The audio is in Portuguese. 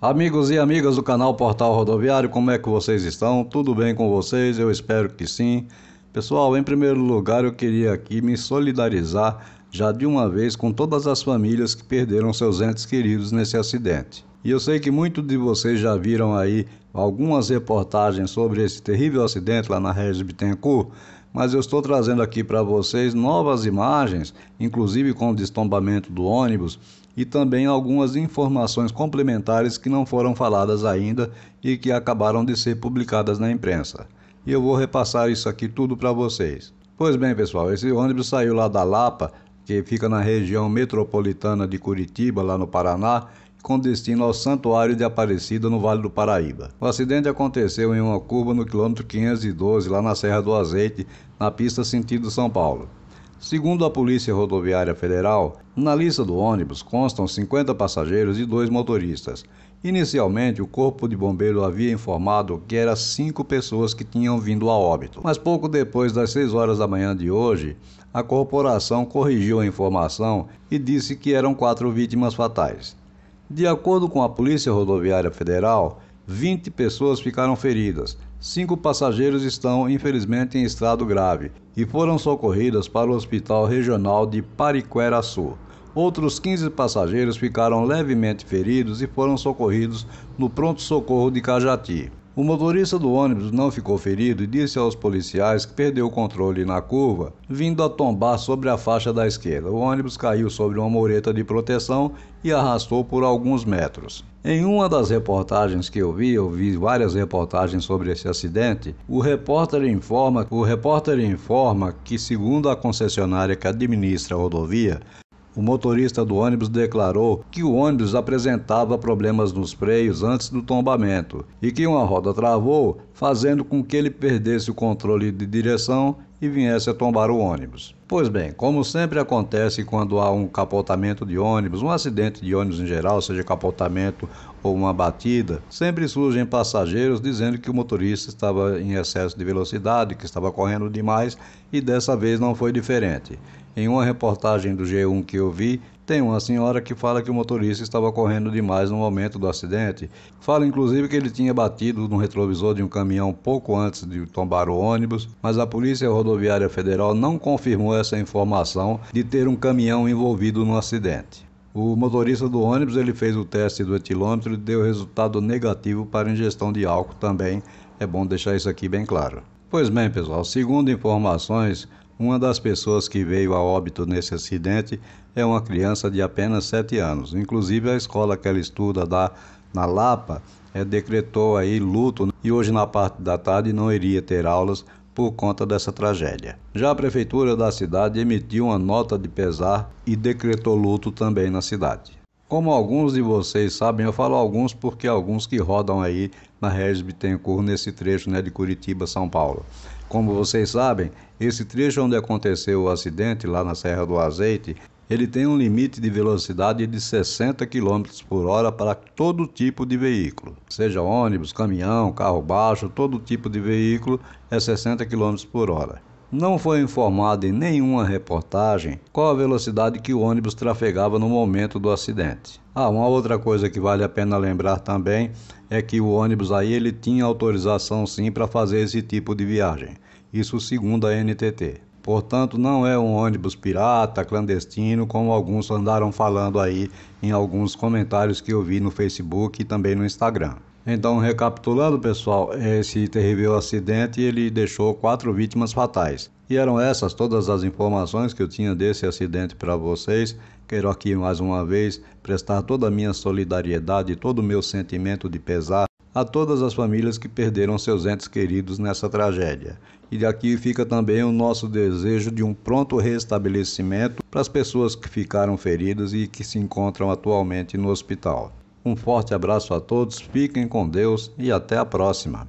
Amigos e amigas do canal Portal Rodoviário, como é que vocês estão? Tudo bem com vocês? Eu espero que sim. Pessoal, em primeiro lugar, eu queria aqui me solidarizar já de uma vez com todas as famílias que perderam seus entes queridos nesse acidente. E eu sei que muitos de vocês já viram aí algumas reportagens sobre esse terrível acidente lá na Regis Bittencourt, mas eu estou trazendo aqui para vocês novas imagens, inclusive com o destombamento do ônibus e também algumas informações complementares que não foram faladas ainda e que acabaram de ser publicadas na imprensa. E eu vou repassar isso aqui tudo para vocês. Pois bem, pessoal, esse ônibus saiu lá da Lapa, que fica na região metropolitana de Curitiba, lá no Paraná, com destino ao Santuário de Aparecida, no Vale do Paraíba. O acidente aconteceu em uma curva no quilômetro 512, lá na Serra do Azeite, na pista sentido São Paulo. Segundo a Polícia Rodoviária Federal, na lista do ônibus constam 50 passageiros e dois motoristas. Inicialmente, o Corpo de Bombeiro havia informado que eram cinco pessoas que tinham vindo a óbito. Mas pouco depois das 6 horas da manhã de hoje, a corporação corrigiu a informação e disse que eram quatro vítimas fatais. De acordo com a Polícia Rodoviária Federal, 20 pessoas ficaram feridas, Cinco passageiros estão, infelizmente, em estado grave e foram socorridos para o Hospital Regional de pariquera Outros 15 passageiros ficaram levemente feridos e foram socorridos no pronto-socorro de Cajati. O motorista do ônibus não ficou ferido e disse aos policiais que perdeu o controle na curva, vindo a tombar sobre a faixa da esquerda. O ônibus caiu sobre uma mureta de proteção e arrastou por alguns metros. Em uma das reportagens que eu vi, eu vi várias reportagens sobre esse acidente, o repórter informa, o repórter informa que segundo a concessionária que administra a rodovia, o motorista do ônibus declarou que o ônibus apresentava problemas nos freios antes do tombamento e que uma roda travou, fazendo com que ele perdesse o controle de direção e viesse a tombar o ônibus. Pois bem, como sempre acontece quando há um capotamento de ônibus, um acidente de ônibus em geral, seja capotamento ou uma batida, sempre surgem passageiros dizendo que o motorista estava em excesso de velocidade, que estava correndo demais e dessa vez não foi diferente. Em uma reportagem do G1 que eu vi, tem uma senhora que fala que o motorista estava correndo demais no momento do acidente. Fala inclusive que ele tinha batido no retrovisor de um caminhão pouco antes de tombar o ônibus, mas a Polícia Rodoviária Federal não confirmou essa informação de ter um caminhão envolvido no acidente. O motorista do ônibus ele fez o teste do etilômetro e deu resultado negativo para ingestão de álcool também. É bom deixar isso aqui bem claro. Pois bem, pessoal, segundo informações, uma das pessoas que veio a óbito nesse acidente é uma criança de apenas 7 anos. Inclusive, a escola que ela estuda lá na Lapa é, decretou aí luto e hoje, na parte da tarde, não iria ter aulas por conta dessa tragédia. Já a prefeitura da cidade emitiu uma nota de pesar e decretou luto também na cidade. Como alguns de vocês sabem, eu falo alguns porque alguns que rodam aí na Regis Bittencourt nesse trecho né, de Curitiba, São Paulo. Como vocês sabem, esse trecho onde aconteceu o acidente, lá na Serra do Azeite, ele tem um limite de velocidade de 60 km por hora para todo tipo de veículo, seja ônibus, caminhão, carro baixo, todo tipo de veículo é 60 km por hora. Não foi informado em nenhuma reportagem qual a velocidade que o ônibus trafegava no momento do acidente. Ah, uma outra coisa que vale a pena lembrar também é que o ônibus aí ele tinha autorização sim para fazer esse tipo de viagem. Isso segundo a NTT. Portanto, não é um ônibus pirata, clandestino, como alguns andaram falando aí em alguns comentários que eu vi no Facebook e também no Instagram. Então, recapitulando, pessoal, esse terrível acidente ele deixou quatro vítimas fatais. E eram essas todas as informações que eu tinha desse acidente para vocês. Quero aqui mais uma vez prestar toda a minha solidariedade, todo o meu sentimento de pesar a todas as famílias que perderam seus entes queridos nessa tragédia. E daqui fica também o nosso desejo de um pronto restabelecimento para as pessoas que ficaram feridas e que se encontram atualmente no hospital. Um forte abraço a todos, fiquem com Deus e até a próxima.